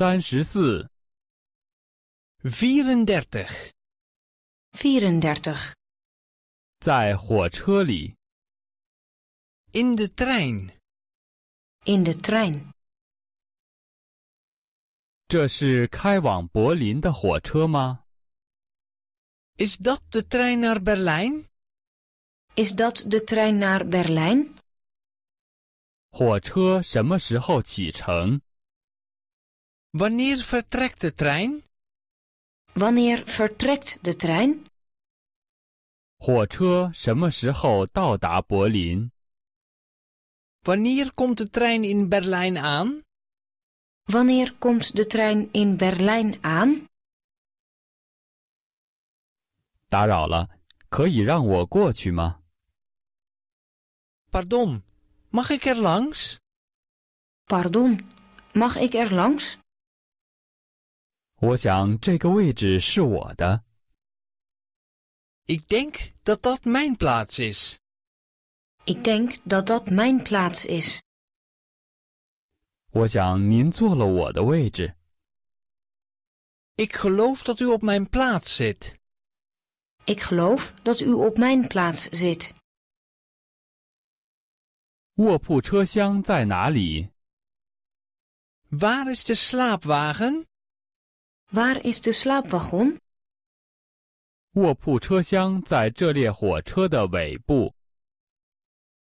三十四，vierendertig，vierendertig，在火车里。in de trein，in de trein。这是开往柏林的火车吗？Is dat de trein naar Berlijn？Is dat de trein naar Berlijn？火车什么时候启程？Wanneer vertrekt de trein? Wanneer vertrekt de trein? Wanneer komt de trein in Berlijn aan? Wanneer komt de trein in Berlijn aan? Pardon, mag ik er langs? Pardon, mag ik er langs? Ik denk dat dat mijn plaats is. Ik denk dat dat mijn plaats is. Ik geloof dat u op mijn plaats zit. Ik geloof dat u op mijn plaats zit. Waar is de slaapwagen? Waar is de slaapwagon?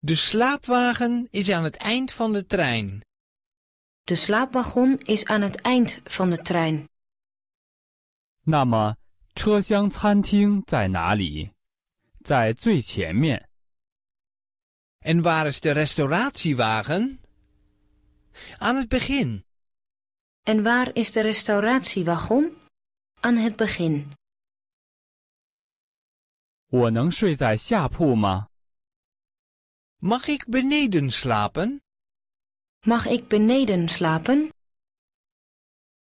De slaapwagen is aan het eind van de trein. De slaapwagon is aan het eind van de trein. En waar is de restauratiewagen? Aan het begin. En waar is de restauratiewagon? Aan het begin. 我能睡在下铺吗? Mag ik beneden slapen? Mag ik beneden slapen?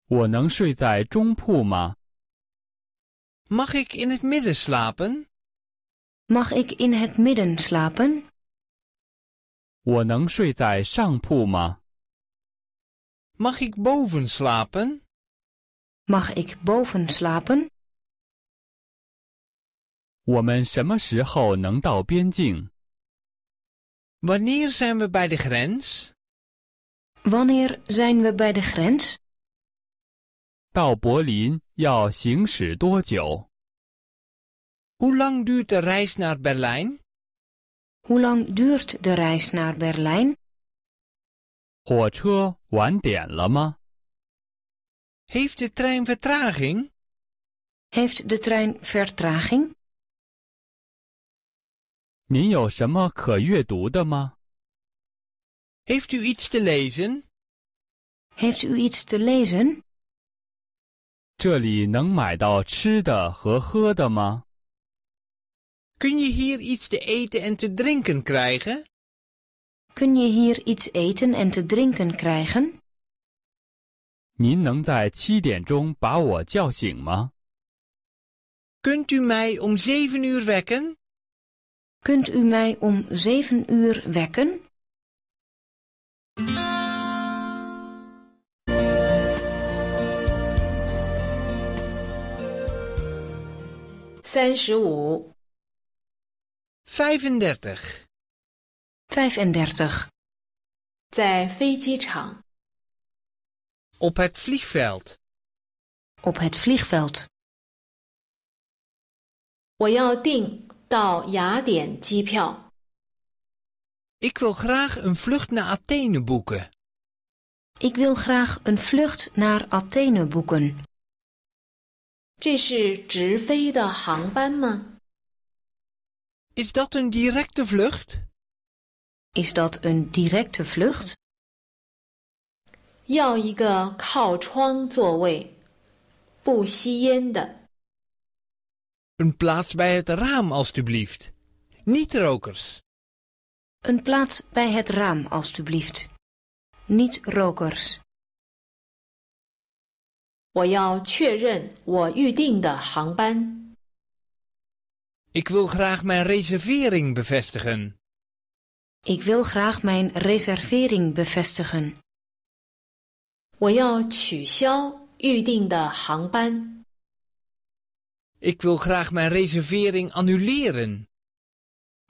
我能睡在中铺吗? Mag ik in het midden slapen? Mag ik in het midden slapen? 我能睡在上铺吗? Mag ik boven slapen? Mag ik boven slapen? Wanneer zijn we bij de grens? Wanneer zijn we bij de grens? Hoe lang duurt de reis naar Berlijn? Hoe lang duurt de reis naar Berlijn? Heeft de trein vertraging? Heeft de trein vertraging? 您有什么可阅读的吗? Heeft u iets te lezen? Heeft u iets te lezen? Kun je hier iets te eten en te drinken krijgen? Kun je hier iets eten en te drinken krijgen? 您能在七点钟把我叫醒吗？Kunt u mij om zeven uur wekken? Kunt u mij om zeven uur wekken? 35. Op het vliegveld. Op het vliegveld. Ik wil graag een vlucht naar Athene boeken. Ik wil graag een vlucht naar Athene boeken. Is dat een directe vlucht? Is dat een directe vlucht? Een plaats bij het raam, alstublieft. Niet-rokers. Een plaats bij het raam, alstublieft. Niet-rokers. Ik wil graag mijn reservering bevestigen. Ik wil graag mijn reservering bevestigen. Ik wil graag mijn reservering annuleren.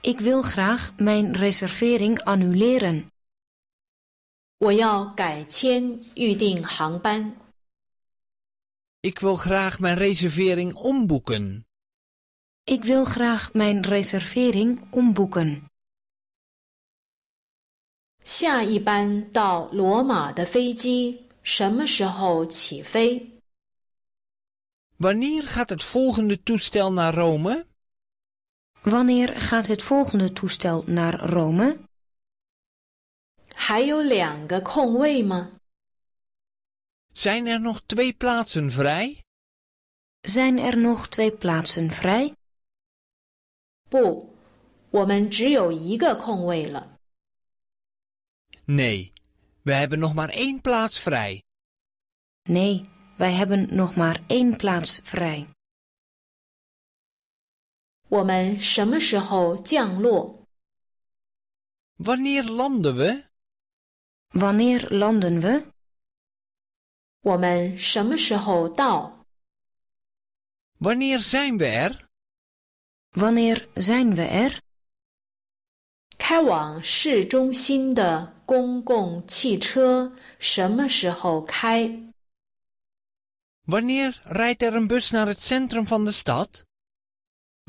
Ik wil graag mijn reservering annuleren. Ik wil graag mijn reservering omboeken. Ik wil graag mijn reservering omboeken. Wanneer gaat het volgende toestel naar Rome? Wanneer gaat het volgende toestel naar Rome? Zijn er nog twee plaatsen vrij? Zijn er nog twee plaatsen vrij? 不，我们只有一个空位了。Nee, we hebben nog maar één plaats vrij. Nee, wij hebben nog maar één plaats vrij. 我们什么时候降落? Wanneer landen we? Wanneer landen we? Wanneer zijn we er? Wanneer zijn we er? Wanneer rijdt er een bus naar het centrum van de stad?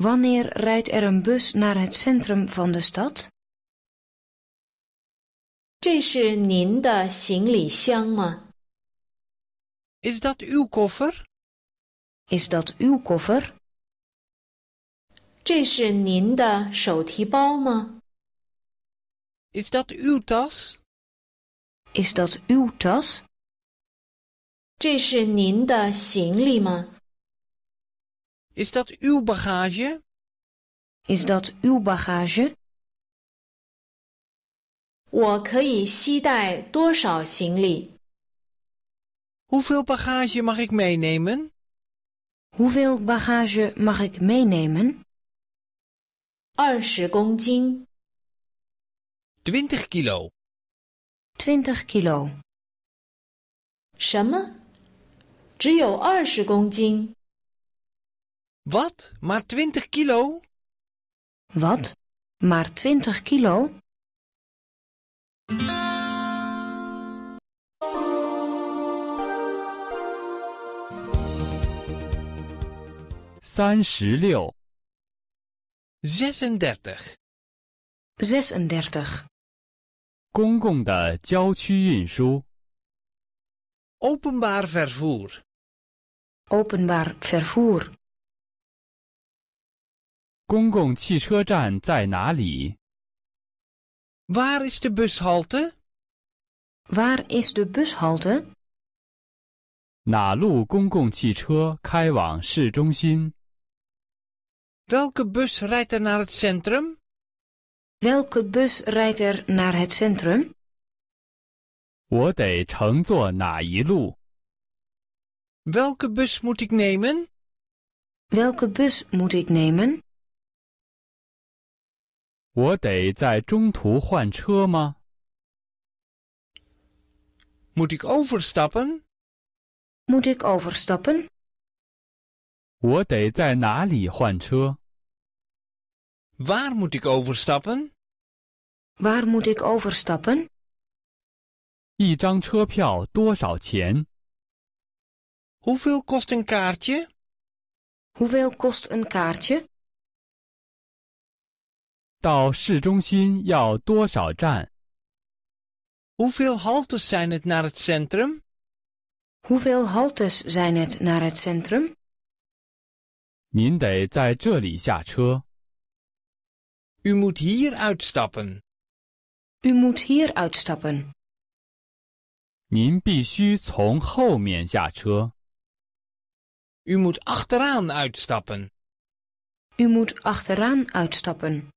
Wanneer rijdt er een bus naar het centrum van de stad? Is dat uw koffer? Is dat uw koffer? 这是您的手提包吗？is dat uw tas? Is dat uw tas? Is dat uw bagage? Is dat uw bagage? 我可以携带多少行李? Hoeveel bagage mag ik meenemen? Hoeveel bagage mag ik meenemen? 20公斤.20 kilo. 20 kilo. 什么?只有20公斤. Wat? Maar 20 kilo? Wat? Maar 20 kilo? San 36. 36 36. 公共的郊区运输 Openbaar vervoer. Openbaar vervoer. 公共汽车站在哪里？Waar is de bushalte? Waar is de bushalte? Welke bus rijdt er naar het centrum? Welke bus rijdt er naar het centrum? Welke bus moet ik nemen? Welke bus moet ik nemen? 我得在中途换车吗? Moet ik overstappen? Moet ik overstappen? 我得在哪里换车? Waar moet ik overstappen? Waar moet ik overstappen? 一张车票多少钱? Hoeveel kost een kaartje? Hoeveel kost een kaartje? 到市中心要多少站? Hoeveel haltes zijn het naar het centrum? Hoeveel haltes zijn het naar het centrum? 您得在这里下车。u moet hier uitstappen. U moet hier uitstappen. 您必须从后面下车。U moet achteraan uitstappen. U moet achteraan uitstappen.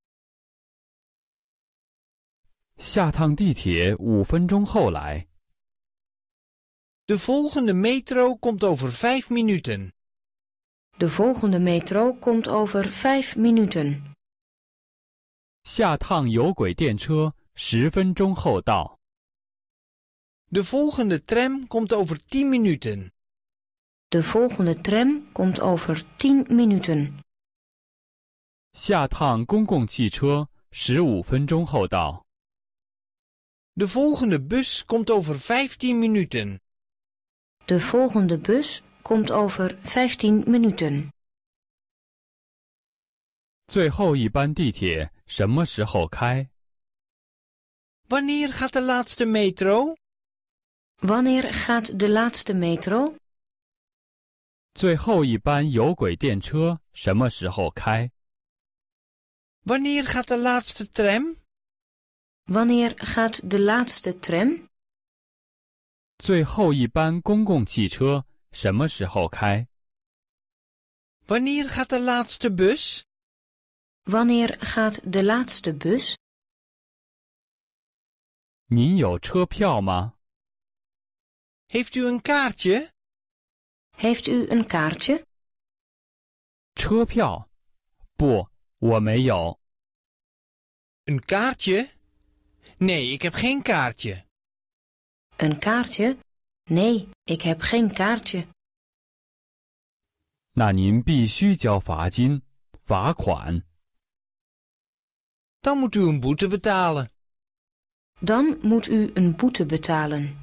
下趟地铁五分钟后来。De volgende metro komt over vijf minuten. De volgende metro komt over vijf minuten. De volgende tram komt over 10 minuten. De volgende tram komt over 10 minuten. De volgende bus komt over 15 minuten. De volgende bus komt over 15 minuten. 最后一班地铁什么时候开？Wanneer gaat de laatste metro？Wanneer gaat de laatste metro？最后一班有轨电车什么时候开？Wanneer gaat de laatste tram？Wanneer gaat de laatste tram？最后一班公共汽车什么时候开？Wanneer gaat de laatste bus？Wanneer gaat de laatste bus? 您有车票吗? Heeft u een kaartje? Heeft u een kaartje? een kaartje? Nee, ik heb geen kaartje. Een kaartje? Nee, ik heb geen kaartje. 那您必须交罚金，罚款。dan moet u een boete betalen. Dan moet u een boete betalen.